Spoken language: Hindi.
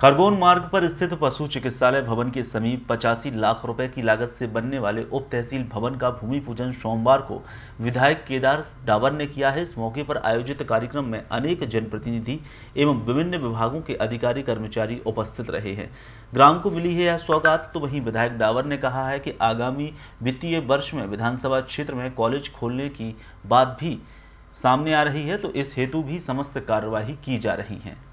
खरगोन मार्ग पर स्थित पशु चिकित्सालय भवन के समीप पचासी लाख रुपए की लागत से बनने वाले उप तहसील भवन का भूमि पूजन सोमवार को विधायक केदार डावर ने किया है इस मौके पर आयोजित कार्यक्रम में अनेक जनप्रतिनिधि एवं विभिन्न विभागों के अधिकारी कर्मचारी उपस्थित रहे हैं ग्राम को मिली है यह सौगात तो वहीं विधायक डावर ने कहा है कि आगामी वित्तीय वर्ष में विधानसभा क्षेत्र में कॉलेज खोलने की बात भी सामने आ रही है तो इस हेतु भी समस्त कार्यवाही की जा रही है